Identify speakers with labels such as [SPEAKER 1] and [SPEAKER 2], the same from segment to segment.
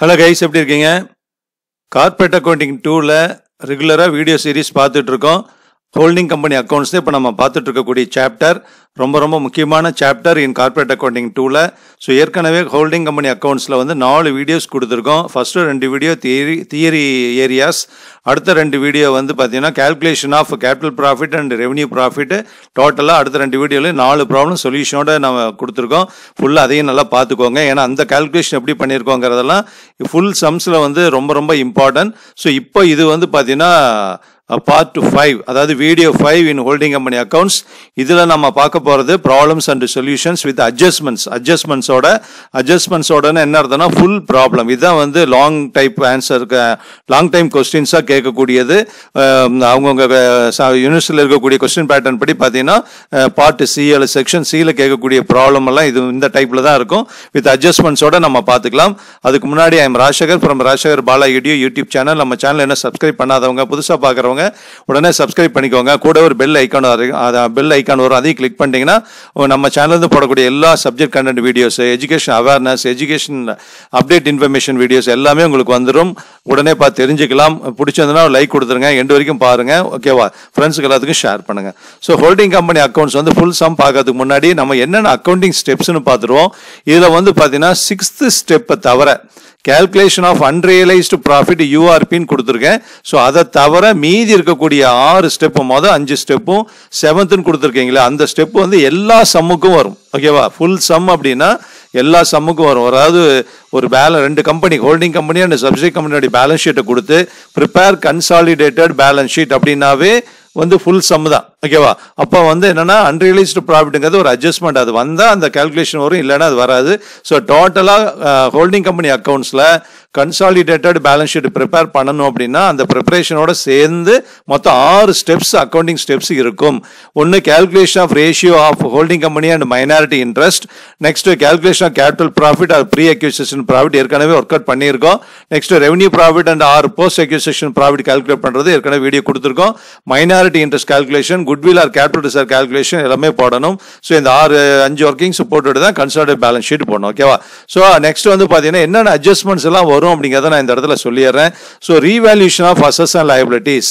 [SPEAKER 1] hello guys எப்படி இருக்கீங்க corporate accounting டூவில் ரெகுலராக வீடியோ சீரீஸ் பார்த்துட்ருக்கோம் ஹோல்டிங் கம்பெனி அக்கௌண்ட்ஸ் இப்போ நம்ம பார்த்துட்டு இருக்கக்கூடிய சாப்டர் ரொம்ப ரொம்ப முக்கியமான சாப்டர் இன் கார்பரேட் அக்கௌண்டிங் டூவில் ஸோ ஏற்கனவே ஹோல்டிங் கம்பெனி அக்கௌண்ட்ஸில் வந்து நாலு வீடியோஸ் கொடுத்துருக்கோம் ஃபஸ்ட்டு ரெண்டு வீடியோ தியரி தியரி ஏரியாஸ் அடுத்த ரெண்டு வீடியோ வந்து பார்த்தீங்கன்னா calculation of capital profit and revenue profit டோட்டலாக அடுத்த ரெண்டு வீடியோலையும் நாலு ப்ராப்ளம் சொல்யூஷனோட நம்ம கொடுத்துருக்கோம் ஃபுல்லாக அதையும் நல்லா பார்த்துக்கோங்க ஏன்னா அந்த கேல்குலேஷன் எப்படி பண்ணியிருக்கோங்கிறதெல்லாம் ஃபுல் சம்ஸில் வந்து ரொம்ப ரொம்ப இம்பார்ட்டன்ட் ஸோ இப்போ இது வந்து பார்த்தீங்கன்னா பார்ட் ஃபைவ் அதாவது video five in holding company accounts இதில் நம்ம பார்க்க போகிறது problems and solutions with adjustments அட்ஜஸ்ட்மெண்ட்ஸோட அட்ஜஸ்ட்மெண்ட்ஸோடன்னு என்ன இருந்ததுன்னா ஃபுல் ப்ராப்ளம் இதுதான் வந்து லாங் டைப் ஆன்சருக்கு லாங் டைம் கொஸ்டின்ஸாக கேட்கக்கூடியது அவங்கவுங்க யூனிவர்சிட்டியில் இருக்கக்கூடிய கொஸ்டின் பேட்டர்ன் படி பார்த்தீங்கன்னா பார்ட் சி அல்ல செக்ஷன் சியில் கேட்கக்கூடிய ப்ராப்ளம் எல்லாம் இது இந்த டைப்பில் தான் இருக்கும் வித் அட்ஜஸ்ட்மெண்ட்ஸோட நம்ம பார்த்துக்கலாம் அதுக்கு முன்னாடி ஐம் ராஜசேகர் ஃப்ரம் ராஜசேகர் பாலா யூடியூ யூடியூப் சேனல் நம்ம சேனல் என்ன சப்ஸ்கிரைப் பண்ணாதவங்க புதுசாக பார்க்குறவங்க பண்ணிக்கோங்க உடனே சப்ஸ்கிரைப் பண்ணிக்கோங்க கூட ஒரு பெல் ஐக்கான் வரும் பெல் ஐக்கான் வரும் அதையும் கிளிக் பண்ணிட்டீங்கன்னா நம்ம சேனல்லேருந்து போடக்கூடிய எல்லா subject content videos education awareness education update information videos எல்லாமே உங்களுக்கு வந்துடும் உடனே பார்த்து தெரிஞ்சுக்கலாம் பிடிச்சிருந்தனா லைக் கொடுத்துருங்க எண்டு வரைக்கும் பாருங்கள் ஓகேவா ஃப்ரெண்ட்ஸுக்கு எல்லாத்துக்கும் ஷேர் பண்ணுங்கள் ஸோ ஹோல்டிங் கம்பெனி அக்கௌண்ட்ஸ் வந்து ஃபுல் சம் பார்க்கறதுக்கு முன்னாடி நம்ம என்னென்ன அக்கௌண்டிங் ஸ்டெப்ஸ்னு பார்த்துருவோம் இதில் வந்து பார்த்தீங்கன்னா சிக்ஸ்த்து ஸ்டெப்பை தவிர கேல்குலேஷன் ஆஃப் அன்ரியலைஸ்டு ப்ராஃபிட் யூஆர்பின்னு கொடுத்துருக்கேன் ஸோ அதை தவிர மீதி இருக்கக்கூடிய ஆறு ஸ்டெப்பு மொதல் அஞ்சு ஸ்டெப்பும் செவன்த்துன்னு கொடுத்துருக்கீங்களா அந்த ஸ்டெப்பு வந்து எல்லா சம்முக்கும் வரும் ஓகேவா ஃபுல் சம் அப்படின்னா எல்லா சம்முக்கும் வரும் அதாவது ஒரு பேலன் ரெண்டு company holding company and subject கம்பெனியோடைய பேலன்ஸ் ஷீட்டை கொடுத்து ப்ரிப்பேர் கன்சாலிடேட்டட் பேலன்ஸ் ஷீட் அப்படின்னாவே வந்து ஃபுல் சம் தான் ஓகேவா அப்போ வந்து என்னன்னா அன்ரியலைஸ்டு ப்ராஃபிட்டுங்கிறது ஒரு அட்ஜஸ்ட்மெண்ட் அது வந்தால் அந்த கால்குலேஷன் வரும் இல்லைன்னா அது வராது ஸோ டோட்டலாக ஹோல்டிங் கம்பெனி அக்கௌண்ட்ஸில் கன்சாலிடேட்டட் பேலன்ஸ் ஷீட் ப்ரிப்பேர் பண்ணணும் அப்படின்னா அந்த ப்ரிப்பரேஷனோட சேர்ந்து மொத்தம் ஆறு ஸ்டெப்ஸ் அக்கௌண்டிங் ஸ்டெப்ஸ் இருக்கும் ஒன்று calculation of ratio of holding company and minority interest next calculation of capital profit அது ப்ரீ அக்யூசேஷன் ப்ராஃபிட் ஏற்கனவே ஒர்க் அவுட் பண்ணியிருக்கோம் நெக்ஸ்ட் ரெவன்யூ ப்ராஃபிட் அண்ட் ஆறு போஸ்ட் அக்யூசேஷன் ப்ராஃபிட் கால்குலேட் பண்ணுறது ஏற்கனவே வீடியோ கொடுத்துருக்கோம் minority minority interest calculation goodwill or capital reserve calculation எல்லாமே போடணும் so இந்த ஆறு அஞ்சு ஒர்க்கிங்ஸ் போட்டுட்டு தான் கன்சால்டட் பேலன்ஸ் ஷீட் போடணும் ஓகேவா ஸோ நெக்ஸ்ட் வந்து பார்த்தீங்கன்னா என்னென்ன அட்ஜஸ்ட்மெண்ட்ஸ் எல்லாம் வரும் அப்படிங்கிறத நான் இந்த இடத்துல சொல்லிடுறேன் ஸோ ரீவேல்யூஷன் ஆஃப் அசஸ் அண்ட் லயபிலிட்டிஸ்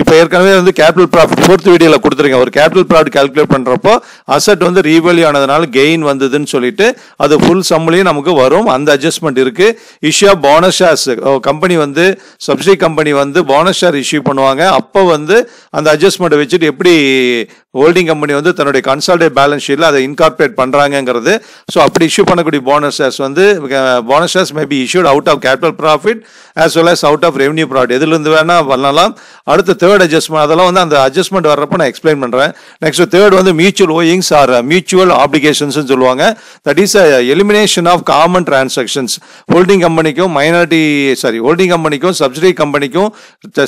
[SPEAKER 1] இப்போ ஏற்கனவே வந்து கேபிட்டல் ப்ராஃபிட் ஃபோர்த் வீடியோவில் கொடுத்துருங்க ஒரு கேபிட்டல் ப்ராஃபிட் கால்குலேட் பண்ணுறப்போ அசட் வந்து ரீவேல்யூ ஆனதுனால கெயின் வந்ததுன்னு சொல்லிட்டு அது ஃபுல் சம்லேயும் நமக்கு வரும் அந்த அட்ஜஸ்ட்மெண்ட் இருக்குது இஷ்யூ போனஸ் ஷேர்ஸ் கம்பெனி வந்து சப்சிடி கம்பெனி வந்து போனஸ் ஷேர் இஷ்யூ பண்ணுவாங்க அப்போ வந்து அந்த அட்ஜஸ்ட்மெண்ட் வச்சுட்டு எப்படி ஹோல்டிங் கம்பெனி வந்து தன்னுடைய கன்சால்டேட் பேலன்ஸ் ஷீட்டில் அதை இன்கார்பரேட் பண்ணுறாங்கங்கிறது ஸோ அப்படி இஷ்யூ பண்ணக்கூடிய போனஸ் ஷேர்ஸ் வந்து bonus shares maybe issued out of capital profit as well as out of revenue product எதுலேருந்து வேணால் பண்ணலாம் அடுத்து தேர்ட் அட்ஜஸ்ட்மெண்ட் அதெல்லாம் வந்து அந்த அட்ஜஸ்ட்மெண்ட் வர்றப்போ நான் எக்ஸ்பிளைன் பண்ணுறேன் நெக்ஸ்ட் தேர்ட் வந்து mutual owings or mutual applications சொல்லுவாங்க that is a elimination of common transactions holding கம்பெனிக்கும் மைனாரிட்டி சாரி ஹோல்டிங் கம்பெனிக்கும் சப்சிடரி கம்பெனிக்கும்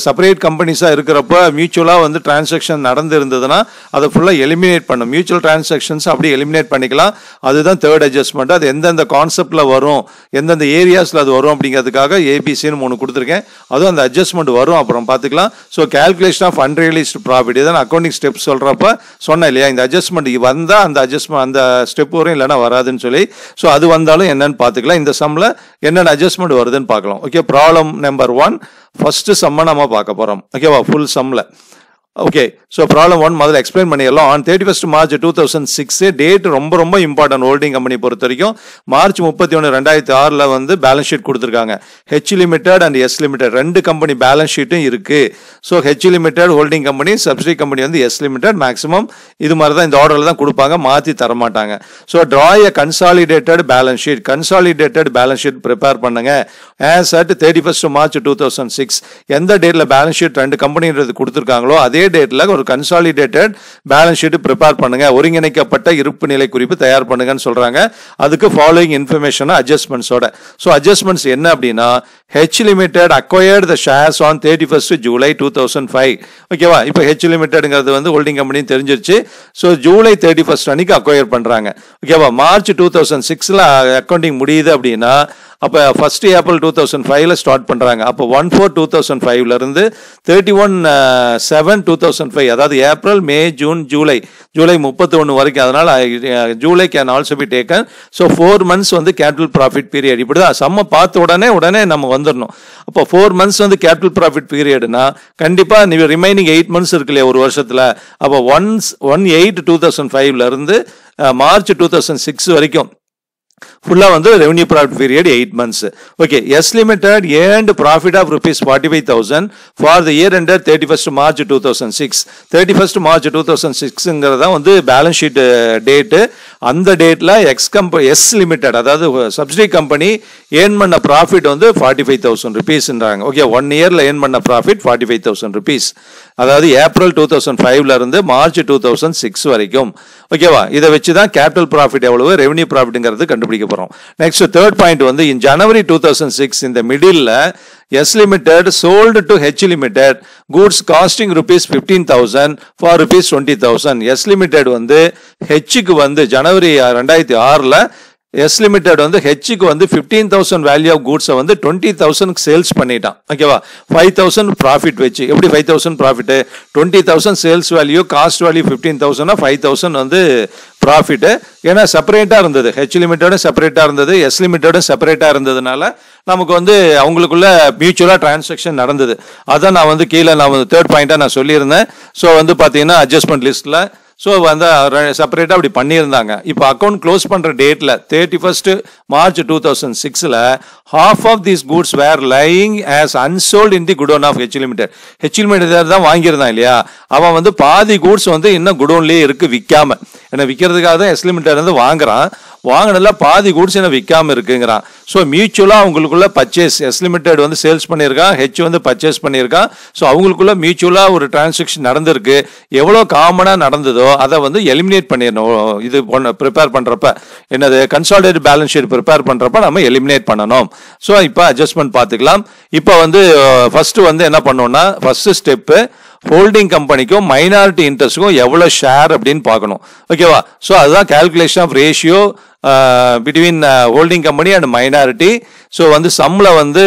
[SPEAKER 1] செப்பரேட் கம்பெனிஸாக இருக்கிறப்ப மியூச்சுவலாக வந்து டிரான்சாக்ஷன் நடந்திருந்ததுன்னா அதை ஃபுல்லாக எலிமினேட் பண்ணும் மியூச்சுவல் டிரான்சாக்ஷன்ஸ் அப்படி எலிமினேட் பண்ணிக்கலாம் அதுதான் தேர்ட் அட்ஜஸ்ட்மெண்ட் அது எந்தெந்த கான்செப்டில் வரும் எந்தெந்த ஏரியாஸில் அது வரும் அப்படிங்கிறதுக்காக ஏபிசின்னு ஆப்ஷன் மூணு கொடுத்துருக்கேன் அதுவும் அந்த அட்ஜஸ்ட்மெண்ட் வரும் அப்புறம் பார்த்துக்கலாம் so calculation of unrealised profit இதான் அக்கௌண்டிங் ஸ்டெப் சொல்கிறப்ப சொன்னேன் இல்லையா இந்த அட்ஜஸ்ட்மெண்ட் வந்தால் அந்த அட்ஜஸ்ட்மெண்ட் அந்த ஸ்டெப் வரும் இல்லைனா வராதுன்னு சொல்லி ஸோ அது வந்தாலும் என்னன்னு பார்த்துக்கலாம் இந்த சம்மில் என்னென்ன அட்ஜஸ்ட்மெண்ட் வருதுன்னு பார்க்கலாம் okay problem number one first சம்மை நம்ம பார்க்க போகிறோம் ஓகேவா ஃபுல் சம்மில் ஓகே ஸோ ப்ராப்ளம் ஒன் முதல்ல எக்ஸ்பிளைன் பண்ணிடலாம் on thirty first March two thousand six date ரொம்ப ரொம்ப இம்பார்ட்டன்ட் ஹோல்டிங் கம்பெனி பொறுத்த வரைக்கும் மார்ச் முப்பத்தி ஒன்று ரெண்டாயிரத்தி ஆறில் வந்து பேலன்ஸ் ஷீட் கொடுத்துருக்காங்க H limited and S limited ரெண்டு கம்பெனி பேலன்ஸ் ஷீட்டும் இருக்குது so H limited holding company subsidy company வந்து எஸ் லிமிடெட் மேக்ஸிமம் இது மாதிரி தான் இந்த ஆர்டரில் தான் கொடுப்பாங்க மாற்றி தரமாட்டாங்க ஸோ ட்ராய consolidated balance sheet consolidated balance sheet prepare பண்ணுங்க as at thirty first March two thousand six எந்த டேட்டில் பேலன்ஸ் ஷீட் ரெண்டு கம்பெனின்றது கொடுத்துருக்காங்களோ அதே டேட்டில் ஒரு கன்சாலிடேட்டட் பேலன்ஸ் ஷீட் ப்ரிப்பேர் பண்ணுங்கள் ஒருங்கிணைக்கப்பட்ட இருப்பு நிலை குறிப்பு தயார் பண்ணுங்கன்னு சொல்கிறாங்க அதுக்கு ஃபாலோயிங் இன்ஃபர்மேஷன் அட்ஜஸ்ட்மெண்ட்ஸோட ஸோ அட்ஜஸ்ட்மெண்ட்ஸ் என்ன அப்படின்னா H limited acquired the shares on thirty first July two thousand five ஓகேவா இப்போ ஹெச் லிமிடெடுங்கிறது வந்து ஹோல்டிங் கம்பெனியும் தெரிஞ்சிருச்சு ஸோ ஜூலை தேர்ட்டி ஃபர்ஸ்ட் அன்னைக்கு அக்வயர் பண்ணுறாங்க ஓகேவா மார்ச் டூ தௌசண்ட் சிக்ஸில் அக்கௌண்டிங் முடியுது அப்படின்னா அப்போ ஃபஸ்ட்டு ஏப்ரல் டூ தௌசண்ட் ஃபைவ்ல ஸ்டார்ட் பண்ணுறாங்க அப்போ ஒன் ஃபோர் டூ தௌசண்ட் ஃபைவ்லேருந்து thirty one seven two thousand five அதாவது April May June July July முப்பத்தி ஒன்று வரைக்கும் அதனால் July can also be taken so four months வந்து கேபிட்டல் ப்ராஃபிட் பீரியட் இப்படி தான் செம்ம பார்த்த உடனே உடனே நம்ம வந்துடணும் அப்போ ஃபோர் மந்த்ஸ் வந்து கேபிட்டல் ப்ராஃபிட் பீரியட்னா கண்டிப்பாக நீ ரிமைனிங் எயிட் மந்த்ஸ் இருக்கு இல்லையா ஒரு வருஷத்தில் அப்போ once one eight two thousand ஃபைவ்லேருந்து மார்ச் டூ தௌசண்ட் சிக்ஸ் வரைக்கும் ஃபுல்லாக வந்து revenue profit period eight months okay S limited earned profit of rupees forty five thousand for the year under thirty first March two thousand six thirty first March two thousand தான் வந்து balance sheet date அந்த டேட்டில் எக்ஸ் கம்ப S limited அதாவது subsidy company earn பண்ண profit வந்து forty five thousand ருபீஸ்ன்றாங்க ஓகே ஒன் இயரில் ஏர்ன் பண்ண profit forty five thousand rupees அதாவது ஏப்ரல் டூ தௌசண்ட் ஃபைவ்ல இருந்து மார்ச் டூ தௌசண்ட் சிக்ஸ் வரைக்கும் ஓகேவா இதை வச்சு தான் கேபிட்டல் ப்ராஃபிட் எவ்வளவு ரெவன்யூ ப்ராஃபிட்ங்கிறது கண்டுபிடிக்க போகிறோம் நெக்ஸ்ட் தேர்ட் பாயிண்ட் வந்து in January two thousand six இந்த middle S limited sold to H limited goods costing rupees fifteen thousand for rupees twenty thousand S limited வந்து ஹெச்சுக்கு வந்து ஜனவரி ரெண்டாயிரத்தி ஆறில் எஸ் லிமிடெட் வந்து ஹெச்சுக்கு வந்து ஃபிஃப்டீன் தௌசண்ட் வேல்யூ ஆஃப் கூட்ஸை வந்து டுவெண்ட்டி தௌசண்ட் சேல்ஸ் பண்ணிட்டான் ஓகேவா ஃபைவ் தௌசண்ட் ப்ராஃபிட் வச்சு எப்படி five thousand profit twenty thousand sales value cost value fifteen தௌசண்ட்னா ஃபைவ் தௌசண்ட் வந்து ப்ராஃபிட்டு ஏன்னா செப்பரேட்டாக இருந்தது ஹெச் லிமிட்டோடும் செப்பரேட்டாக இருந்தது எஸ் லிமிட்டோட செப்பரேட்டாக இருந்ததுனால நமக்கு வந்து அவங்களுக்குள்ள மியூச்சுவலாக டிரான்சாக்ஷன் நடந்தது அதான் நான் வந்து கீழே நான் வந்து தேர்ட் பாயிண்ட்டாக நான் சொல்லியிருந்தேன் ஸோ வந்து பார்த்தீங்கன்னா அட்ஜஸ்ட்மெண்ட் லிஸ்ட்டில் ஸோ வந்து செப்பரேட்டாக அப்படி பண்ணியிருந்தாங்க இப்போ அக்கௌண்ட் க்ளோஸ் பண்ணுற டேட்டில் thirty first March two thousand சிக்ஸில் half of these goods were lying as unsold in the godown of H limited H limited தான் வாங்கியிருந்தான் இல்லையா அவன் வந்து பாதி கூட்ஸ் வந்து இன்னும் குடோன்லேயே இருக்குது விற்காம ஏன்னா விற்கிறதுக்காக தான் எஸ் லிமிடெட் வந்து வாங்குறான் வாங்கினதில் பாதி கூட்ஸ் என்ன விற்காமல் இருக்குங்கிறான் ஸோ மியூச்சுவலாக அவங்களுக்குள்ள பர்ச்சேஸ் எஸ் லிமிடெட் வந்து சேல்ஸ் பண்ணியிருக்கான் ஹெச் வந்து பர்ச்சேஸ் பண்ணியிருக்கான் ஸோ அவங்களுக்குள்ள மியூச்சுவலாக ஒரு டிரான்சாக்ஷன் நடந்திருக்கு எவ்வளோ காமனாக நடந்ததோ அதை வந்து எலிமினேட் பண்ணிடணும் இது பண்ண ப்ரிப்பேர் பண்ணுறப்ப என்னது கன்சாலிடேட் பேலன்ஸ் ஷீட் ப்ரிப்பேர் பண்ணுறப்ப நம்ம எலிமினேட் பண்ணணும் ஸோ இப்போ அட்ஜஸ்ட்மெண்ட் பார்த்துக்கலாம் இப்போ வந்து ஃபஸ்ட்டு வந்து என்ன பண்ணோம்னா ஃபஸ்ட்டு ஸ்டெப்பு ஹோல்டிங் கம்பெனிக்கும் மைனாரிட்டி இன்ட்ரெஸ்ட்டுக்கும் எவ்வளோ ஷேர் அப்படின்னு பார்க்கணும் ஓகேவா ஸோ அதுதான் calculation of ratio between holding company and minority so வந்து சம்மில் வந்து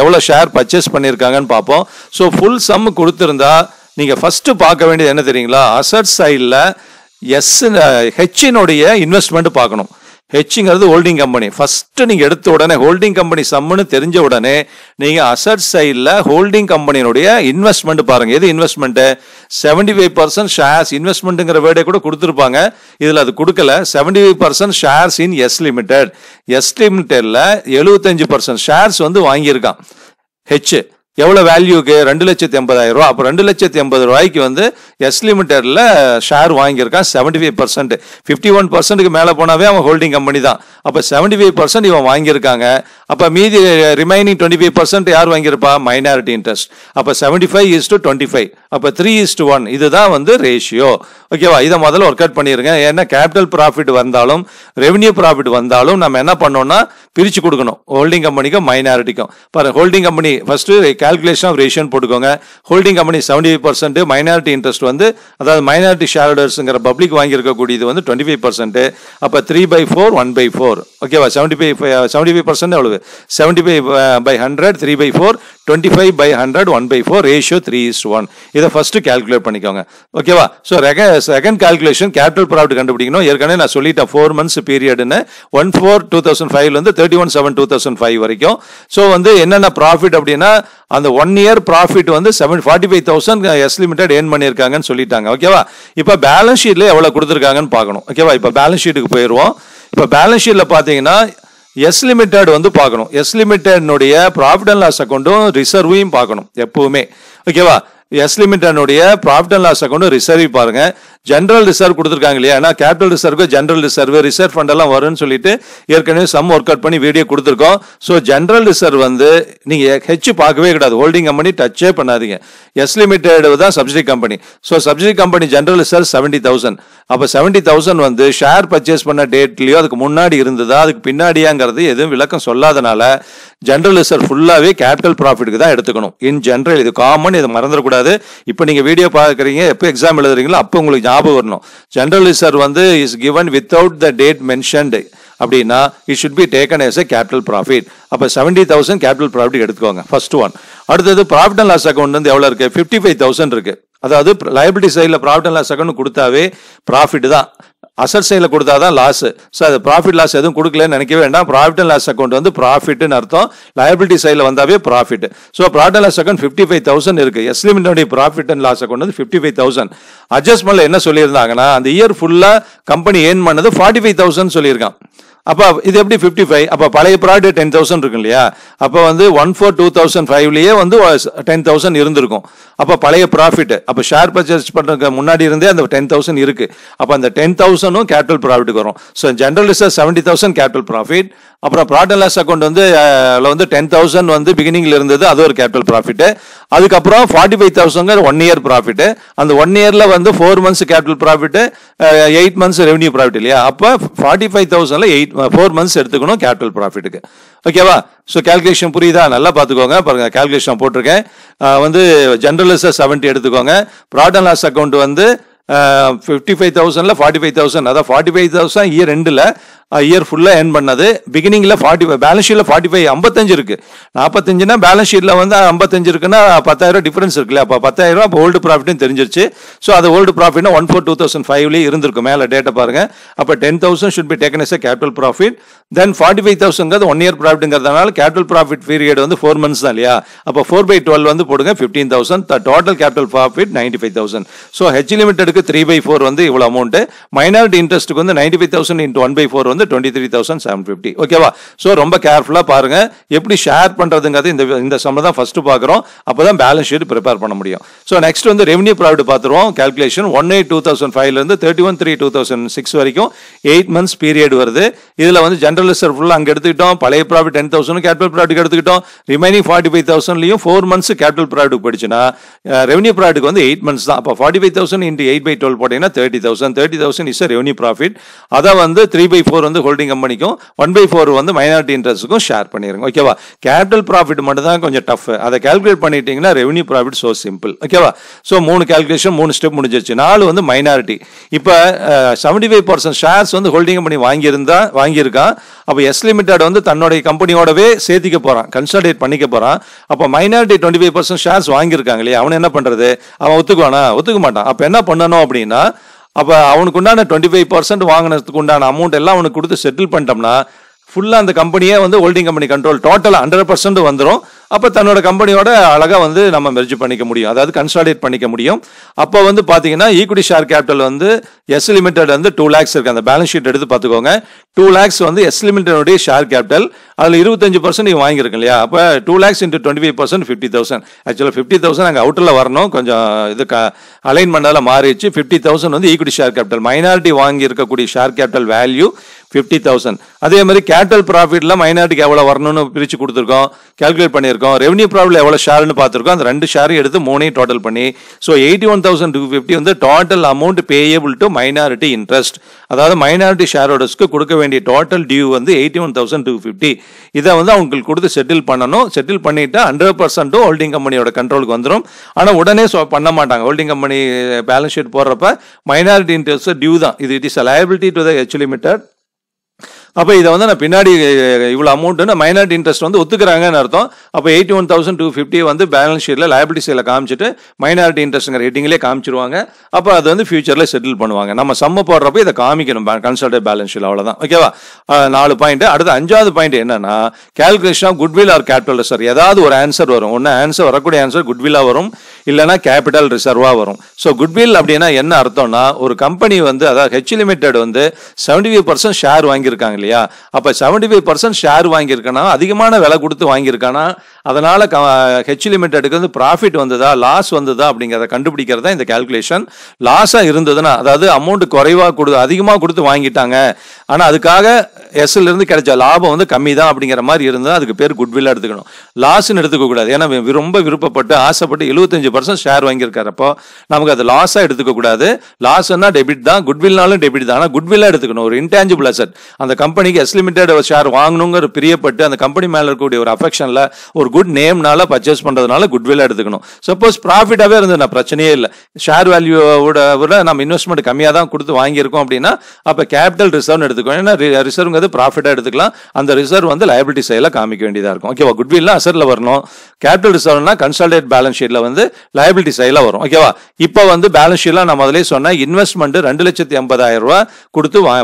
[SPEAKER 1] எவ்வளோ ஷேர் பர்ச்சேஸ் பண்ணியிருக்காங்கன்னு பார்ப்போம் ஸோ ஃபுல் சம் கொடுத்துருந்தா நீங்கள் ஃபஸ்ட்டு பார்க்க வேண்டியது என்ன தெரியுங்களா அசட் சைடில் எஸ் ஹெச்சினுடைய இன்வெஸ்ட்மெண்ட் பார்க்கணும் ஹெச்ங்கிறது ஹோல்டிங் கம்பெனி ஃபர்ஸ்ட் நீங்கள் எடுத்த உடனே ஹோல்டிங் கம்பெனி சம்முன்னு தெரிஞ்ச உடனே நீங்கள் அசட் சைடில் ஹோல்டிங் கம்பெனியினுடைய இன்வெஸ்ட்மெண்ட் பாருங்கள் எது investment seventy five percent shares இன்வெஸ்ட்மெண்ட்டுங்கிற வேர்டே கூட கொடுத்துருப்பாங்க இதில் அது கொடுக்கல seventy five percent shares in S limited S லிமிடெட்ல எழுபத்தஞ்சு பர்சன்ட் ஷேர்ஸ் வந்து வாங்கியிருக்கான் ஹெச் எவ்வளோ வேல்யூக்கு ரெண்டு லட்சத்தி எண்பதாயிரம் ரூபா அப்போ ரெண்டு லட்சத்தி எண்பது ரூபாய்க்கு வந்து எஸ் லிமிடெடில் ஷேர் வாங்கியிருக்கான் seventy five percent fifty one பர்சன்ட்டுக்கு மேலே போனாவே அவன் ஹோல்டிங் கம்பெனி தான் அப்போ செவன்டி ஃபைவ் பர்சன்ட் இவன் வாங்கியிருக்காங்க அப்போ மீதி ரிமைனிங் டுவெண்ட்டி ஃபைவ் பர்சன்ட் யார் வாங்கியிருப்பா மைனாரிட்டி இன்ட்ரெஸ்ட் அப்போ seventy five is to twenty five அப்போ த்ரீ இஸ் டு ஒன் இதுதான் வந்து ரேஷியோ ஓகேவா இதை முதல்ல ஒர்க் அவுட் பண்ணிடுங்க ஏன்னா கேபிட்டல் ப்ராஃபிட் வந்தாலும் ரெவன்யூ ப்ராஃபிட் வந்தாலும் நம்ம என்ன பண்ணோம்னா பிரித்து கொடுக்கணும் ஹோல்டிங் கம்பெனிக்கும் மைனாரிட்டிக்கும் பாரு holding company first calculation of ரேஷன் போட்டுக்கோங்க holding company seventy five percent minority interest வந்து அதாவது மைனாரிட்டி ஹோல்டர்ஸ்ங்கிற பப்ளிக் வாங்கியிருக்கக்கூடியது வந்து டுவெண்ட்டி ஃபைவ் பர்சன்ட் அப்போ three by four one by four ஓகேவா seventy five seventy five percent எவ்வளவு seventy five by hundred three by four twenty five by hundred one by four ratio three is one இதை first calculate பண்ணிக்கோங்க ஓகேவா so second calculation capital profit கண்டுபிடிக்கணும் ஏற்கனவே நான் சொல்லிட்டேன் four months பீரியடுன்னு one four two thousand ஃபைவ்லேருந்து thirty one seven two thousand five வரைக்கும் ஸோ வந்து என்னென்ன ப்ராஃபிட் அப்படின்னா அந்த ஒன் இயர் ப்ராஃபிட் வந்து seven forty five thousand S limited earn பண்ணியிருக்காங்கன்னு சொல்லிட்டாங்க ஓகேவா இப்போ பேலன்ஸ் ஷீட்டில் எவ்வளோ கொடுத்துருக்காங்கன்னு பார்க்கணும் ஓகேவா இப்போ பேலன்ஸ் ஷீட்டுக்கு போயிடுவோம் இப்போ பேலன்ஸ் ஷீட்டில் பார்த்தீங்கன்னா எஸ் லிமிடெட் வந்து பார்க்கணும் எஸ் லிமிடெட்னுடைய ப்ராஃபிட் அண்ட் லாஸ் அக்கௌண்ட்டும் ரிசர்வையும் பார்க்கணும் எப்பவுமே ஓகேவா எஸ் லிமிட்டனுடைய profit and loss account reserve பாருங்க ஜென்ரல் ரிசர்வ் கொடுத்துருக்காங்க இல்லையா ஏன்னா capital reserve general reserve reserve fund எல்லாம் வரும்னு சொல்லிட்டு ஏற்கனவே சம் ஒர்க் அவுட் பண்ணி வீடியோ கொடுத்துருக்கோம் ஸோ ஜென்ரல் ரிசர்வ் வந்து நீங்கள் ஹெச் பார்க்கவே கூடாது ஹோல்டிங் கம்பெனி டச்சே பண்ணாதீங்க எஸ் லிமிடெட் தான் subsidy company so subsidy company general reserve seventy thousand அப்போ செவன்டி தௌசண்ட் வந்து ஷேர் பர்ச்சேஸ் பண்ண டேட்லேயோ அதுக்கு முன்னாடி இருந்ததா அதுக்கு பின்னாடியாங்கிறது எதுவும் விளக்கம் சொல்லாதனால ஜென்ரல் ரிசர்வ் ஃபுல்லாகவே கேபிட்டல் ப்ராஃபிட்டுக்கு தான் எடுத்துக்கணும் இன் ஜென்ரல் இது காமன் இது மறந்துடக்கூடாது கூடாது இப்போ நீங்கள் வீடியோ பார்க்குறீங்க எப்போ எக்ஸாம் எழுதுறீங்களோ அப்போ உங்களுக்கு ஞாபகம் வரணும் ஜென்ரல் ரிசர்வ் வந்து is given without the date mentioned அப்படின்னா it should be taken as a capital profit அப்போ செவன்டி தௌசண்ட் கேபிட்டல் ப்ராஃபிட் எடுத்துக்கோங்க ஃபர்ஸ்ட் ஒன் அடுத்தது ப்ராஃபிட் அண்ட் லாஸ் அக்கௌண்ட் வந்து எவ்வளோ இருக்குது ஃபிஃப்டி ஃபைவ் தௌசண்ட் இருக்குது அதாவது லைபிலிட்டி சைடில் ப்ராஃபிட் அண்ட் லாஸ் அக்கௌண்ட் கொடுத்தாவே ப்ராஃபிட் தான் அசட் சைடில் கொடுத்தா தான் லாஸு ஸோ அது ப்ராஃபிட் லாஸ் எதுவும் கொடுக்கலன்னு நினைக்கவே வேண்டாம் ப்ராஃபிட் அண்ட் லாஸ் அக்கௌண்ட் வந்து ப்ராஃபிட்னு அர்த்தம் லயபிலிட்டி சைடில் வந்தாவே profit so profit and loss account fifty five thousand இருக்குது எஸ்லிமினுடைய ப்ராஃபிட் அண்ட் லாஸ் அக்கௌண்ட் வந்து ஃபிஃப்டி ஃபைவ் தௌசண்ட் அட்ஜஸ்ட்மெண்ட்டில் என்ன சொல்லியிருந்தாங்கன்னா அந்த இயர் ஃபுல்லாக கம்பெனி ஏர்ன் பண்ணது ஃபார்ட்டி ஃபைவ் தௌசண்ட் சொல்லியிருக்கான் அப்போ இது எப்படி ஃபிஃப்டி ஃபைவ் அப்போ பழைய ப்ராடக்ட் டென் தௌசண்ட் இருக்கும் இல்லையா அப்போ வந்து ஒன் ஃபோர் டூ தௌசண்ட் ஃபைவ்லேயே வந்து டென் தௌசண்ட் இருந்திருக்கும் அப்போ பழைய ப்ராஃபிட் அப்போ ஷேர் பர்ச்சேஸ் பண்ணுறதுக்கு முன்னாடி இருந்தே அந்த டென் தௌசண்ட் இருக்குது அப்போ அந்த டென் தௌசண்டும் கேபிட்டல் ப்ராஃபிட் வரும் so general reserve seventy thousand capital profit அப்புறம் ப்ராட் அண்ட் லாஸ் அக்கௌண்ட் வந்து அதில் வந்து டென் தௌசண்ட் வந்து பிகினிங்கில் இருந்தது அது ஒரு கேபிட்டல் ப்ராஃபிட்டு அதுக்கப்புறம் forty five thousand one year profit அந்த ஒன் இயரில் வந்து four months capital profit eight months revenue profit இல்லையா அப்போ ஃபார்ட்டி ஃபைவ் தௌசண்டில் எயிட் ஃபோர் மந்த்ஸ் எடுத்துக்கணும் கேபிட்டல் ப்ராஃபிட்டுக்கு ஓகேவா ஸோ கேல்குலேஷன் புரியுதா நல்லா பார்த்துக்கோங்க பாருங்கள் கேல்குலேஷன் போட்டிருக்கேன் வந்து ஜென்ரலிஸ்டாக செவன்ட்டி எடுத்துக்கோங்க ப்ராட் அண்ட் லாஸ் அக்கௌண்ட் வந்து ஃபிஃப்டி ஃபைவ் தௌசண்டில் ஃபார்ட்டி ஃபைவ் தௌசண்ட் அதான் ஃபார்ட்டி ஃபைவ் தௌசண்ட் இயர் ரெண்டில் இயர் ஃபுல்லாக என் பண்ணது பிகினிங்கில் ஃபார்ட்டி ஃபைவ் பேலன்ஸ் ஷீட்டில் ஃபார்ட்டி ஃபைவ் ஐம்பத்தஞ்சு இருக்குது நாற்பத்தஞ்சுனா பேலன்ஸ் ஷீட்டில் வந்து ஐம்பத்தஞ்சு இருக்குன்னா பத்தாயிரம் டிஃபரன்ஸ் இருக்குல்ல அப்போ பத்தாயிரம் அப்போ ஓல்டு ப்ராஃபிட்னு தெரிஞ்சிருச்சு ஸோ அது ஓல்டு ப்ராஃபிட்னா ஒன் ஃபோர் டூ தௌசண்ட் ஃபைவ்லேயே இருந்திருக்கும் மேலே டேட்டா பாருங்கள் அப்போ ten thousand should be taken as a capital profit then forty five தௌசண்ட்ங்கிறது ஒன் இயர் ப்ராஃபிட்டுங்கிறதுனால கேபிட்டல் ப்ராஃபிட் பீரியட் வந்து ஃபோர் மந்த்ஸ் தான் இல்லையா அப்போ ஃபோர் பை டுவெல் வந்து போடுங்க fifteen thousand total capital profit ninety five thousand so H லிமிட்டெடுக்கு three by four வந்து இவ்வளோ அமௌண்ட்டு மைனாரிட்டி இன்ட்ரெஸ்ட்டுக்கு வந்து ninety five thousand into one by four வந்து வந்து twenty three thousand seven fifty ஓகேவா ஸோ ரொம்ப கேர்ஃபுல்லாக பாருங்கள் எப்படி ஷேர் பண்ணுறதுங்கிறது இந்த இந்த சம்மை தான் ஃபஸ்ட்டு பார்க்குறோம் அப்போ தான் பேலன்ஸ் ஷீட் ப்ரிப்பேர் பண்ண முடியும் ஸோ நெக்ஸ்ட் வந்து ரெவன்யூ ப்ராஃபிட் பார்த்துருவோம் calculation one eight two thousand ஃபைவ்லேருந்து thirty one three two thousand six வரைக்கும் எயிட் மந்த்ஸ் பீரியட் வருது இதில் வந்து ஜென்ரல் ரிசர்வ் ஃபுல்லாக அங்கே எடுத்துக்கிட்டோம் பழைய profit ten thousand capital profit எடுத்துக்கிட்டோம் ரிமைனிங் ஃபார்ட்டி ஃபைவ் தௌசண்ட்லையும் ஃபோர் மந்த்ஸ் கேபிட்டல் ப்ராஃபிட் போயிடுச்சுன்னா ரெவன்யூ ப்ராஃபிட் வந்து எயிட் மந்த்ஸ் தான் அப்போ forty five thousand into eight by twelve போட்டிங்கன்னா thirty thousand thirty thousand is revenue profit அதை வந்து த்ரீ பை ஃபோர் வந்து ஹோல்டிங் கம்பெனிக்கும் ஒன் பை ஃபோர் வந்து மைனாரிட்டி இன்ட்ரெஸ்ட்டுக்கும் ஷேர் பண்ணிடுங்க ஓகேவா கேபிட்டல் ப்ராஃபிட் மட்டும் தான் கொஞ்சம் டஃப் அதை கேல்குலேட் பண்ணிட்டீங்கன்னா ரெவன்யூ ப்ராஃபிட் ஸோ சிம்பிள் ஓகேவா ஸோ மூணு கேல்குலேஷன் மூணு ஸ்டெப் முடிஞ்சிருச்சு நாலு வந்து மைனாரிட்டி இப்போ செவன்டி ஃபைவ் பர்சன்ட் ஷேர்ஸ் வந்து ஹோல்டிங் கம்பெனி வாங்கியிருந்தா வாங்கியிருக்கான் அப்போ எஸ் லிமிட்டட் வந்து தன்னுடைய கம்பெனியோடவே சேர்த்திக்க போகிறான் கன்சல்டேட் பண்ணிக்க போகிறான் அப்போ minority twenty five percent shares வாங்கியிருக்காங்க இல்லையா அவன் என்ன பண்ணுறது அவன் ஒத்துக்குவானா ஒத்துக்க மாட்டான் அப்போ என்ன பண்ணணும் அப்படின்னா அப்போ அவனுக்கு உண்டான டுவெண்ட்டி ஃபைவ் பர்சன்ட் வாங்கினதுக்கு உண்டான அமௌண்ட் எல்லாம் அவனுக்கு கொடுத்து செட்டில் பண்ணிட்டோம்னா ஃபுல்லாக அந்த கம்பெனியே வந்து ஹோல்டிங் கம்பெனி கண்ட்ரோல் டோட்டலாக ஹண்ட்ரட் பர்சன்ட் வந்துடும் அப்போ தன்னோட கம்பெனியோட அழகாக வந்து நம்ம மெர்ஜ் பண்ணிக்க முடியும் அதாவது கன்சாலிடேட் பண்ணிக்க முடியும் அப்போ வந்து பார்த்தீங்கன்னா ஈக்குடி ஷேர் கேபிட்டல் வந்து எஸ் லிமிடெட் வந்து டூ லேக்ஸ் இருக்குது அந்த பேலன்ஸ் ஷீட் எடுத்து பார்த்துக்கோங்க டூ லேக்ஸ் வந்து எஸ் லிமிடெடோடைய ஷேர் கேபிட்டல் அதில் இருபத்தஞ்சு பர்சன்ட் நீங்கள் வாங்கியிருக்கு இல்லையா அப்போ two lakhs into twenty five percent fifty thousand ஆக்சுவலாக ஃபிஃப்டி தௌசண்ட் அங்கே அவுட்டில் வரணும் கொஞ்சம் இது க அலைன் பண்ணால் மாறிச்சு ஃபிஃப்டி தௌசண்ட் வந்து ஈக்குவிட்டி ஷேர் கேபிட்டல் மைனாரிட்டி வாங்கியிருக்கக்கூடிய share capital value fifty thousand அதே மாதிரி கேட்டல் ப்ராஃபிட்டில் மைனாரிட்டிக்கு எவ்வளோ வரணும்னு பிரித்து கொடுத்துருக்கோம் கேல்குலேட் பண்ணியிருக்கோம் ரெவன்யூ ப்ராஃபிட்டில் எவ்வளோ ஷேர்னு பார்த்துருக்கோம் அந்த ரெண்டு ஷேரையும் எடுத்து மூணையும் டோட்டல் பண்ணி so eighty one thousand two fifty வந்து total amount payable to minority interest அதாவது மைனாரிட்டி ஷேர் ஹோல்டர்ஸ்க்கு கொடுக்க வேண்டிய டோட்டல் டியூ வந்து eighty one thousand two fifty இதை வந்து அவங்களுக்கு கொடுத்து செட்டில் பண்ணணும் செட்டில் பண்ணிவிட்டு ஹண்ட்ரட் பர்சன்ட்டும் ஹோல்டிங் கம்பெனியோட கண்ட்ரோலுக்கு வந்துடும் ஆனால் உடனே பண்ண மாட்டாங்க ஹோல்டிங் கம்பெனி பேலன்ஸ் ஷீட் போடுறப்ப மைனாரிட்டி இன்ட்ரெஸ்ட் டியூ தான் இது it is a liability to the H limited அப்போ இதை வந்து நான் பின்னாடி இவ்வளோ அமௌண்ட்டுன்னு மைனாரிட்டி இன்ட்ரெஸ்ட் வந்து ஒத்துக்கிறாங்கன்னு அர்த்தம் அப்போ eighty one thousand two fifty வந்து பேலன்ஸ் ஷீட்டில் லைபிலிட்டிஸில் காமிச்சிட்டு மைனாரிட்டி இன்ட்ரெஸ்ட்ங்கிற ஹெட்டிங்லேயே காமிச்சிருவாங்க அப்போ அது வந்து ஃபியூச்சரில் செட்டில் பண்ணுவாங்க நம்ம சம்ம போடுறப்ப இதை காமிக்கணும் கன்சல்டட் பேலன்ஸ் ஷீட் அவ்வளோதான் ஓகேவா நாலு பாயிண்ட் அடுத்து அஞ்சாவது பாயிண்ட் என்னன்னா calculation of goodwill or capital reserve ஏதாவது ஒரு ஆன்சர் வரும் ஒன்று ஆன்சர் வரக்கூடிய ஆன்சர் குட்வில்லாக வரும் இல்லைனா கேபிட்டல் ரிசர்வாக வரும் ஸோ குட்வில் அப்படின்னா என்ன அர்த்தம்னா ஒரு கம்பெனி வந்து அதாவது ஹெச் லிமிடெட் வந்து செவன்டி ஃபைவ் பர்சன்ட் ஷேர் வாங்கியிருக்காங்க இல்லையா அப்போ செவன்டி ஃபைவ் பர்சன்ட் ஷேர் வாங்கியிருக்கானா அதிகமான விலை கொடுத்து வாங்கியிருக்கானா அதனால் க ஹெச் லிமிட் எடுக்கிறது ப்ராஃபிட் வந்ததா லாஸ் வந்ததா அப்படிங்கிறத கண்டுபிடிக்கிறதா இந்த கேல்குலேஷன் லாஸாக இருந்ததுன்னா அதாவது அமௌண்ட் குறைவாக கொடு அதிகமாக கொடுத்து வாங்கிட்டாங்க ஆனால் அதுக்காக எஸ்லேருந்து கிடைச்ச லாபம் வந்து கம்மி தான் அப்படிங்கிற மாதிரி இருந்தால் அதுக்கு பேர் குட்வில்லாக எடுத்துக்கணும் லாஸ்ன்னு எடுத்துக்கக்கூடாது ஏன்னா ரொம்ப விருப்பப்பட்டு ஆசைப்பட்டு எழுபத்தஞ்சு பர்சன்ட் ஷேர் வாங்கியிருக்காரப்போ நமக்கு அது லாஸாக எடுத்துக்கக்கூடாது லாஸ்ன்னா டெபிட் தான் குட்வில்னாலும் டெபிட் தான் ஆனால் குட்வில்லாக எடுத்துக்கணும் ஒரு இன்டேஞ்சிபிள் அசட் அந்த கம்பெனிக்கு எஸ் லிமிடெட் ஷேர் வாங்கணுங்கிற பிரியப்பட்டு அந்த கம்பெனி மேலே இருக்கக்கூடிய ஒரு அஃபெக்ஷனில் ஒரு குட் நேம்னால பர்ச்சேஸ் பண்ணுறதுனால குட்வில்லாக எடுத்துக்கணும் சப்போஸ் ப்ராஃபிட்டாகவே இருந்ததுனா பிரச்சனையே இல்லை ஷேர் வேல்யூட விட நம்ம இன்வெஸ்ட்மெண்ட் கம்மியாக தான் கொடுத்து வாங்கியிருக்கோம் அப்படின்னா அப்போ கேபிட்டல் ரிசர்வ்னு எடுத்துக்கணும் ஏன்னா ரிசர்வ் வாங்குறது ப்ராஃபிட்டாக எடுத்துக்கலாம் அந்த ரிசர்வ் வந்து லைபிலிட்டி சைடில் காமிக்க வேண்டியதாக இருக்கும் ஓகேவா குட்வில்னா அசரில் வரணும் கேபிட்டல் ரிசர்வ்னா கன்சல்டேட் பேலன்ஸ் ஷீட்டில் வந்து லைபிலிட்டி சைடில் வரும் ஓகேவா இப்போ வந்து பேலன்ஸ் ஷீட்லாம் நம்ம அதிலே சொன்னால் இன்வெஸ்ட்மெண்ட் ரெண்டு லட்சத்தி ஐம்பதாயிரம் ரூபா கொடுத்து வா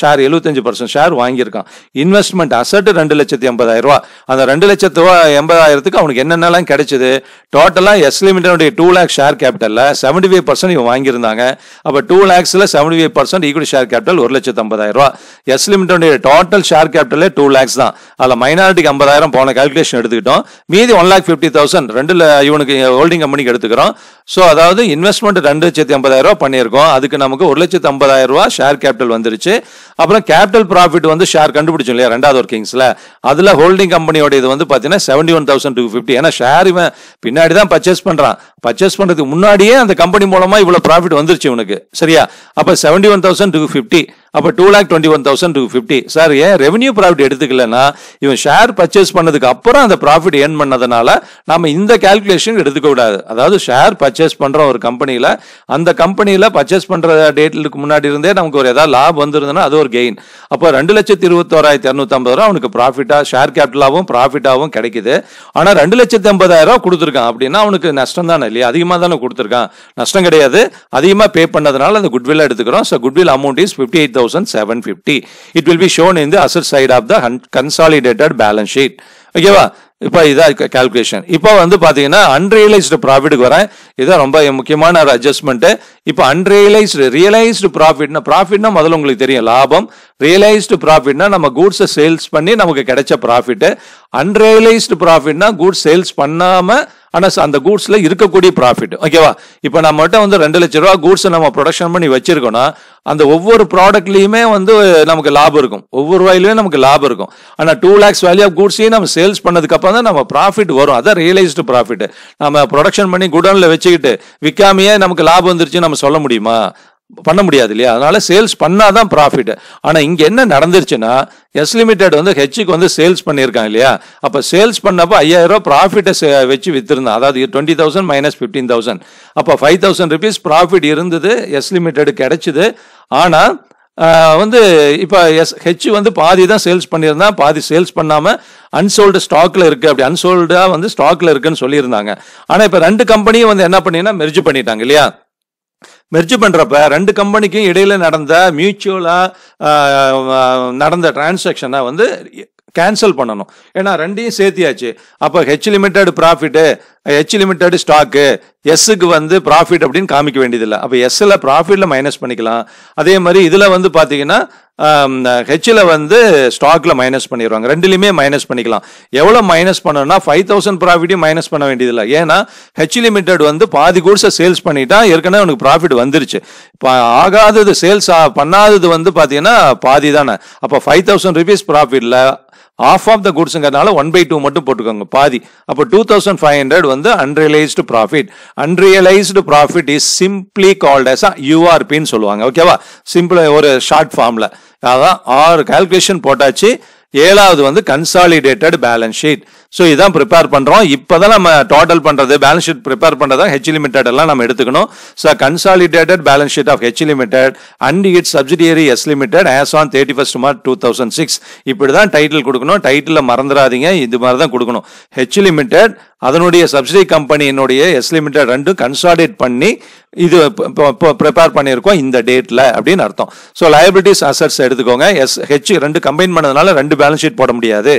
[SPEAKER 1] ஷேர் எழுபத்தஞ்சு பர்சன்ட் ஷேர் வாங்கியிருக்கான் இன்வெஸ்ட்மெண்ட் அசட்டு ரெண்டு லட்சத்தி ஐம்பதாயிரம் ரூபா அந்த ரெண்டு லட்சத்து ரூபா எண்பதாயிரத்துக்கு அவனுக்கு என்னென்னலாம் கிடைச்சது டோட்டலாக எஸ் லிமிட்டனுடைய டூ லேக் ஷேர் கேபிட்டலில் செவன்டி ஃபைவ் பர்சன்ட் இவன் வாங்கியிருந்தாங்க அப்போ டூ லேக்ஸில் seventy five percent equity share capital ஒரு லட்சத்தி ஐம்பதாயிரம் ரூபா எஸ் லிமிட்டனுடைய டோட்டல் ஷேர் கேபிட்டலே டூ லேக்ஸ் தான் அதில் மைனாரிட்டிக்கு ஐம்பதாயிரம் போன கால்குலேஷன் எடுத்துக்கிட்டோம் மீதி ஒன் லேக் ஃபிஃப்டி தௌசண்ட் ரெண்டு இவனுக்கு ஹோல்டிங் கம்பெனிக்கு எடுத்துக்கிறோம் ஸோ அதாவது இன்வெஸ்ட்மெண்ட் ரெண்டு லட்சத்தி ரூபாய் பண்ணியிருக்கோம் அதுக்கு நமக்கு ஒரு லட்சத்து ரூபா ஷேர் கேபிட்டல் வந்துருச்சு அப்புறம் கேபிட்டல் ப்ராஃபிட் வந்து ஷேர் கண்டுபிடிச்சோம் இல்லையா ரெண்டாவது ஒர்க்கிங்ஸில் அதில் ஹோல்டிங் கம்பெனியோட இது வந்து பார்த்தீங்கன்னா seventy one thousand two fifty ஏன்னா ஷேர் இவன் பின்னாடி தான் பர்ச்சேஸ் பண்ணுறான் பர்ச்சேஸ் பண்ணுறதுக்கு முன்னாடியே அந்த கம்பெனி மூலமாக இவ்வளோ ப்ராஃபிட் வந்துருச்சு உனக்கு சரியா அப்போ seventy one thousand two fifty அப்போ two lakh twenty one thousand two fifty sir ஏன் ரெவன்யூ ப்ராஃபிட் எடுத்துக்கலனா இவன் ஷேர் பர்ச்சேஸ் பண்ணதுக்கு அப்புறம் அந்த ப்ராஃபிட் ஏர்ன் பண்ணதுனால நம்ம இந்த கால்குலேஷன் எடுத்துக்க கூடாது அதாவது ஷேர் பர்ச்சேஸ் பண்ணுற ஒரு கம்பெனியில் அந்த கம்பெனியில் பர்ச்சேஸ் பண்ணுற டேட்டிலுக்கு முன்னாடி இருந்தே நமக்கு ஒரு ஏதாவது லாப் வந்துருந்ததுன்னா அது ஒரு கெயின் அப்போ ரெண்டு லட்சத்தி இருபத்தோராயிரத்தி இரநூத்தம்பது ரூபா அவனுக்கு ப்ராஃபிட்டாக ஷேர் கேபிட்டலாகவும் ப்ராஃபிட்டாகவும் கிடைக்குது ஆனால் ரெண்டு லட்சத்தி ஐம்பதாயிரம் ரூபா கொடுத்துருக்கான் அப்படின்னா அவனுக்கு நஷ்டம் தானே இல்லையா அதிகமாக தானே கொடுத்துருக்கான் நஷ்டம் கிடையாது அதிகமாக பே பண்ணதுனால அந்த குட்வில் எடுத்துக்கிறோம் so goodwill amount is fifty eight thousand seven fifty it will be shown in the asset side of the consolidated balance sheet ஓகேவா இப்போ இதான் கால்குலேஷன் இப்போ வந்து பார்த்தீங்கன்னா அன்ரியலைஸ்டு ப்ராஃபிட்டுக்கு வரேன் இதான் ரொம்ப முக்கியமான ஒரு அட்ஜஸ்ட்மெண்ட்டு இப்போ அன்ரியலைஸ்டு ரியலைஸ்டு ப்ராஃபிட்னா ப்ராஃபிட்னா முதல்ல உங்களுக்கு தெரியும் லாபம் ரியலைஸ்டு ப்ராஃபிட்னா நம்ம கூட்ஸை சேல்ஸ் பண்ணி நமக்கு கிடைச்ச ப்ராஃபிட்டு அன்ரியலைஸ்டு ப்ராஃபிட்னா கூட்ஸ் சேல்ஸ் பண்ணாமல் ஆனால் அந்த கூட்ஸில் இருக்கக்கூடிய ப்ராஃபிட் ஓகேவா இப்போ நம்ம மட்டும் வந்து ரெண்டு லட்ச ரூபா கூட்ஸ் நம்ம ப்ரொடக்ஷன் பண்ணி வச்சிருக்கோம்னா அந்த ஒவ்வொரு ப்ராடக்ட்லையுமே வந்து நமக்கு லாபம் இருக்கும் ஒவ்வொரு வாயிலுமே நமக்கு லாபம் இருக்கும் ஆனால் டூ லேக்ஸ் வேல்யூ ஆஃப் கூட்ஸையும் நம்ம சேல்ஸ் பண்ணதுக்கப்புறம் தான் நம்ம ப்ராஃபிட் வரும் அதான் ரியலைஸ்டு ப்ராஃபிட் நம்ம ப்ரொடக்ஷன் பண்ணி குடோனில் வச்சுக்கிட்டு விற்காமையே நமக்கு லாபம் வந்துருச்சு நம்ம சொல்ல முடியுமா பண்ண முடியாது இல்லையா அதனால சேல்ஸ் பண்ணால் தான் ப்ராஃபிட் ஆனால் இங்கே என்ன நடந்துருச்சுன்னா எஸ் லிமிட்டெட் வந்து ஹெச்சுக்கு வந்து சேல்ஸ் பண்ணியிருக்காங்க இல்லையா அப்போ சேல்ஸ் பண்ணப்போ ஐயாயிரம் ப்ராஃபிட்டை வச்சு விற்றுருந்தேன் அதாவது twenty thousand minus fifteen thousand அப்போ ஃபைவ் தௌசண்ட் ருபீஸ் ப்ராஃபிட் இருந்தது எஸ் லிமிட்டெடு கிடைச்சிது ஆனால் வந்து இப்போ எஸ் ஹெச் வந்து பாதி தான் சேல்ஸ் பண்ணியிருந்தா பாதி சேல்ஸ் பண்ணாமல் அன்சோல்டு ஸ்டாக்கில் இருக்குது அப்படி அன்சோல்டாக வந்து ஸ்டாக்கில் இருக்குன்னு சொல்லியிருந்தாங்க ஆனால் இப்போ ரெண்டு கம்பெனியும் வந்து என்ன பண்ணினா மெர்ஜ் பண்ணிட்டாங்க இல்லையா மெர்ஜ் பண்ணுறப்ப ரெண்டு கம்பெனிக்கும் இடையில் நடந்த மியூச்சுவலாக நடந்த டிரான்சாக்ஷனை வந்து கேன்சல் பண்ணணும் ஏன்னா ரெண்டையும் சேர்த்தியாச்சு அப்போ H limited profit H limited stock எஸ்ஸுக்கு வந்து ப்ராஃபிட் அப்படின்னு காமிக்க வேண்டியதில்லை அப்போ எஸ்ஸில் ப்ராஃபிட்டில் மைனஸ் பண்ணிக்கலாம் அதே மாதிரி இதில் வந்து பார்த்தீங்கன்னா ஹெச்சில் வந்து ஸ்டாக்கில் மைனஸ் பண்ணிடுவாங்க ரெண்டுலேயுமே மைனஸ் பண்ணிக்கலாம் எவ்வளோ மைனஸ் பண்ணணும்னா ஃபைவ் தௌசண்ட் ப்ராஃபிட்டையும் மைனஸ் பண்ண வேண்டியதில்லை ஏன்னா ஹெச் லிமிடெட் வந்து பாதி கோர்ஸை சேல்ஸ் பண்ணிட்டா ஏற்கனவே அவனுக்கு ப்ராஃபிட் வந்துருச்சு இப்போ ஆகாதது சேல்ஸ் பண்ணாதது வந்து பார்த்தீங்கன்னா பாதி தானே அப்போ ஃபைவ் தௌசண்ட் ருபீஸ் ப்ராஃபிட்டில் ஆஃப் ஆஃப் த குட்ஸுங்கிறதுனால ஒன் பை டூ மட்டும் போட்டுக்கோங்க பாதி அப்போ டூ தௌசண்ட் ஃபைவ் ஹண்ட்ரட் வந்து unrealised profit unrealised profit is simply called as யூஆர்பின்னு சொல்லுவாங்க ஓகேவா சிம்பிள் ஒரு ஷார்ட் ஃபார்மில் அதான் ஆறு கால்குலேஷன் போட்டாச்சு ஏழாவது வந்து கன்சாலிடேட்டட் பேலன்ஸ் ஷீட் ஸோ இதான் ப்ரிப்பேர் பண்ணுறோம் இப்போ தான் நம்ம டோட்டல் பண்ணுறது பேலன்ஸ் ஷீட் ப்ரிப்பேர் தான் ஹெச் லிமிடெட் எல்லாம் நம்ம எடுத்துக்கணும் so consolidated balance sheet of H limited and its subsidiary S limited as on thirty first March two thousand six இப்படி தான் டைட்டில் கொடுக்கணும் டைட்டில் மறந்துடாதீங்க இது மாதிரி தான் கொடுக்கணும் ஹெச் லிமிடெட் அதனுடைய சப்சிடி கம்பெனியினுடைய எஸ் லிமிடெட் ரெண்டும் கன்சாலிடேட் பண்ணி இது ப்ரிப்பேர் பண்ணியிருக்கோம் இந்த டேட்டில் அப்படின்னு அர்த்தம் ஸோ லயபிலிட்டிஸ் அசட்ஸ் எடுத்துக்கோங்க எஸ் ஹெச் ரெண்டு கம்பைன் பண்ணதுனால ரெண்டு பேலன்ஸ் ஷீட் போட முடியாது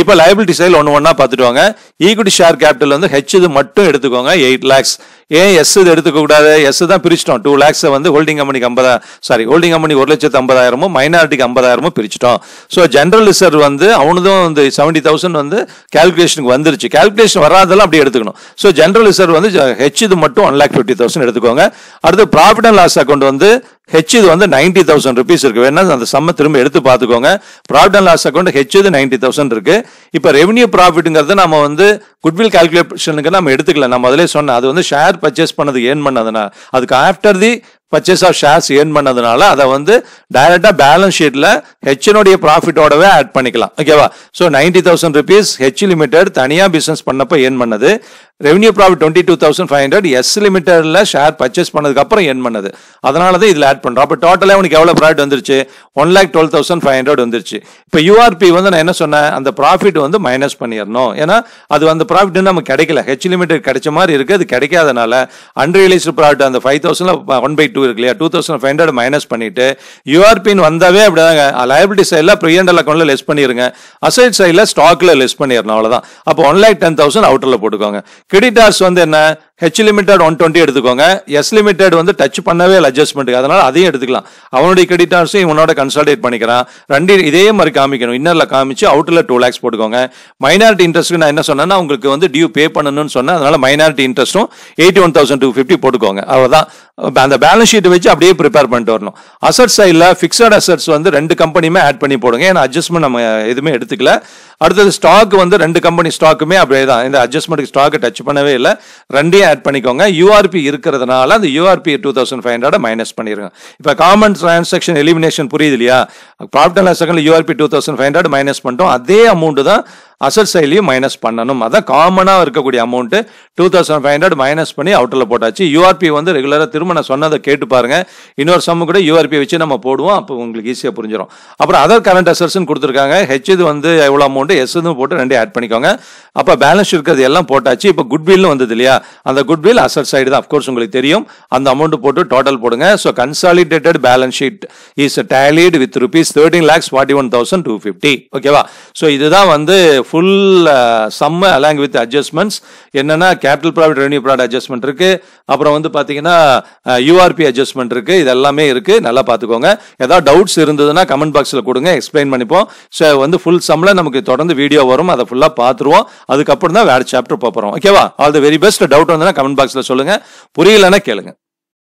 [SPEAKER 1] இப்போ லயபிலிட்டி சைல் ஒன்று ஒன்றா பார்த்துட்டு வாங்க ஈக்விட்டி ஷேர் கேபிட்டல் வந்து ஹெச் இது மட்டும் எடுத்துக்கோங்க எயிட் லேக்ஸ் ஏன் எஸ் இது கூடாது எஸ் தான் பிரிச்சிட்டோம் டூ லேக்ஸ் வந்து ஹோல்டிங் கம்பெனிக்கு ஐம்பதா சாரி ஹோல்டிங் கம்பெனி ஒரு லட்சத்து ஐம்பதாயிரமும் மைனாரிட்டிக்கு ஐம்பதாயிரமும் பிரிச்சிட்டோம் ஸோ ஜென்ரல் ரிசர்வ் வந்து அவனதும் வந்து செவன்டி தௌசண்ட் வந்து கேல்குலேஷனுக்கு வந்துருச்சு கேல்குலேஷன் வராதெல்லாம் அப்படி எடுத்துக்கணும் ஸோ ஜென்ரல் ரிசர்வ் வந்து ஹெச் இது மட்டும் ஒன் லேக் ஃபிஃப்டி தௌசண்ட் எடுத்துக்கோங்க அடுத்து ப்ராஃபிட் அண்ட் லாஸ் அக்கௌண்ட் வந்து ஹெச் இது வந்து நைன்டி தௌசண்ட் ருபீஸ் இருக்கு வேணா அந்த சம்ம திரும்ப எடுத்து பார்த்துக்கோங்க profit and loss account H இது நைன்டி தௌசண்ட் இருக்கு இப்போ ரெவன்யூ ப்ராஃபிட்டுங்கிறது நம்ம வந்து குட்வில் கால்குலேஷனுக்கு நம்ம எடுத்துக்கல நம்ம அதிலே சொன்ன அது வந்து ஷேர் பர்ச்சேஸ் பண்ணது ஏன் பண்ணதுன்னா அதுக்கு after the purchase of shares earn பண்ணதுனால அதை வந்து டைரக்டா பேலன்ஸ் ஷீட்டில் ஹெச்னுடைய ப்ராஃபிட்டோடவே ஆட் பண்ணிக்கலாம் ஓகேவா so ninety thousand rupees H limited தனியாக பிஸ்னஸ் பண்ணப்போ ஏர்ன் பண்ணது revenue profit twenty two thousand five hundred S லிமிடெட்ல ஷேர் பர்ச்சேஸ் பண்ணதுக்கப்புறம் ஏர்ன் பண்ணது அதனால தான் இதில் ஆட் பண்ணுறோம் அப்போ டோட்டலாக உனக்கு எவ்வளோ ப்ராஃபிட் வந்துருச்சு one lakh twelve thousand five hundred வந்துருச்சு இப்போ யூஆர்பி வந்து நான் என்ன சொன்னேன் அந்த ப்ராஃபிட் வந்து மைனஸ் பண்ணிடணும் ஏன்னா அது அந்த ப்ராஃபிட் நமக்கு கிடைக்கல ஹெச் லிமிடெட் கிடைச்ச மாதிரி இருக்குது அது கிடைக்காதனால அன்ரியலைஸ்டு ப்ராஃபிட் அந்த ஃபைவ் தௌசண்ட்ல ஒன் பை டூ இருக்கு இல்லையா two thousand five hundred minus பண்ணிட்டு யூஆர்பின் வந்தாவே அப்படிதாங்க லயபிலிட்டி சைடில் ப்ரியண்டல் அக்கௌண்ட்டில் லெஸ் பண்ணிடுங்க அசைட் சைடில் ஸ்டாக்கில் லெஸ் பண்ணிடணும் அவ்வளோதான் அப்போ ஒன் லேக் டென் தௌசண்ட் அவுட்டரில் போட்டுக்கோங்க ஆர்ஸ் வந்து என்ன ஹெச் லிமிடெட் ஒன் டுவெண்ட்டி எடுத்துக்கோங்க எஸ் லிமிடெட் வந்து டச் பண்ணவே இல்லை அட்ஜஸ்ட்மெண்ட்டுக்கு அதனால் அதையும் எடுத்துக்கலாம் அவனுடைய கிரெடிட்டார்ஸும் இவனோட கன்சல்டேட் பண்ணிக்கிறான் ரெண்டு இதே மாதிரி காமிக்கணும் இன்னரில் காமிச்சு அவுட்டில் டூ லேக்ஸ் போட்டுக்கோங்க மைனாரிட்டி இன்ட்ரெஸ்ட்டுக்கு நான் என்ன சொன்னேன்னா உங்களுக்கு வந்து டியூ பே பண்ணணும்னு சொன்னேன் அதனால் மைனாரிட்டி இன்ட்ரெஸ்ட்டும் eighty one thousand two fifty போட்டுக்கோங்க அவ்வளோதான் அந்த பேலன்ஸ் ஷீட் வச்சு அப்படியே ப்ரிப்பேர் பண்ணிட்டு வரணும் அசட் சைடில் ஃபிக்ஸட் அசட்ஸ் வந்து ரெண்டு கம்பெனியுமே ஆட் பண்ணி போடுங்க ஏன்னா அட்ஜஸ்ட்மெண்ட் நம்ம எதுவுமே எடுத்துக்கல அடுத்தது ஸ்டாக் வந்து ரெண்டு கம்பெனி ஸ்டாக்குமே அப்படியே தான் இந்த அட்ஜஸ்ட்மெண்ட்டுக்கு ஸ்டாக்கை டச் பண்ணவே இல்லை ரெண்டையும் ஆட் பண்ணிக்கோங்க யூஆர்பி இருக்கிறதுனால அந்த URP two thousand five hundred minus பண்ணிடுங்க இப்போ காமன் டிரான்சாக்ஷன் எலிமினேஷன் புரியுது இல்லையா profit and second URP two thousand five hundred minus பண்ணிட்டோம் அதே அமௌண்ட் தான் அசட் சைட்லையும் மைனஸ் பண்ணணும் அதான் காமனாக இருக்கக்கூடிய amount two thousand five hundred minus பண்ணி அவுட்டரில் போட்டாச்சு யூஆர்பி வந்து ரெகுலராக திரும்ப நான் சொன்னதை கேட்டு பாருங்க இன்னொரு சம்மு கூட யூஆர்பி வச்சு நம்ம போடுவோம் அப்போ உங்களுக்கு ஈஸியாக புரிஞ்சிடும் அப்புறம் அதர் கரண்ட் அசட்ஸ்னு கொடுத்துருக்காங்க ஹெச் இது வந்து எவ்வளோ அமௌண்ட்டு எஸ் இதுவும் போட்டு ரெண்டு ஆட் பண்ணிக்கோங்க அப்போ பேலன்ஸ் இருக்கிறது எல்லாம் போட்டாச்சு இப்போ குட் பில்னு வந்தது இல்லையா அந்த குட் பில் அசட் சைடு தான் அஃப்கோர்ஸ் உங்களுக்கு தெரியும் அந்த அமௌண்ட் போட்டு டோட்டல் போடுங்க so consolidated balance sheet is tallied with rupees thirteen lakhs forty one thousand two fifty ஓகேவா ஸோ இதுதான் வந்து ஃபுல் சம்ம அலாங் வித் அட்ஜஸ்ட்மெண்ட்ஸ் என்னென்னா capital profit revenue product adjustment இருக்குது அப்புறம் வந்து பார்த்தீங்கன்னா யூஆர்பி uh, அட்ஜஸ்ட்மெண்ட் இருக்குது இது எல்லாமே இருக்குது நல்லா பார்த்துக்கோங்க ஏதாவது டவுட்ஸ் இருந்ததுன்னா கமெண்ட் பாக்ஸில் கொடுங்க எக்ஸ்பிளைன் பண்ணிப்போம் ஸோ வந்து ஃபுல் சம்மில் நமக்கு தொடர்ந்து வீடியோ வரும் அதை ஃபுல்லாக பார்த்துருவோம் அதுக்கப்புறம் தான் வேறு சாப்டர் பார்ப்போம் ஓகேவா all the very best doubt வந்துன்னா கமெண்ட் பாக்ஸில் சொல்லுங்கள் புரியலன்னா கேளுங்கள்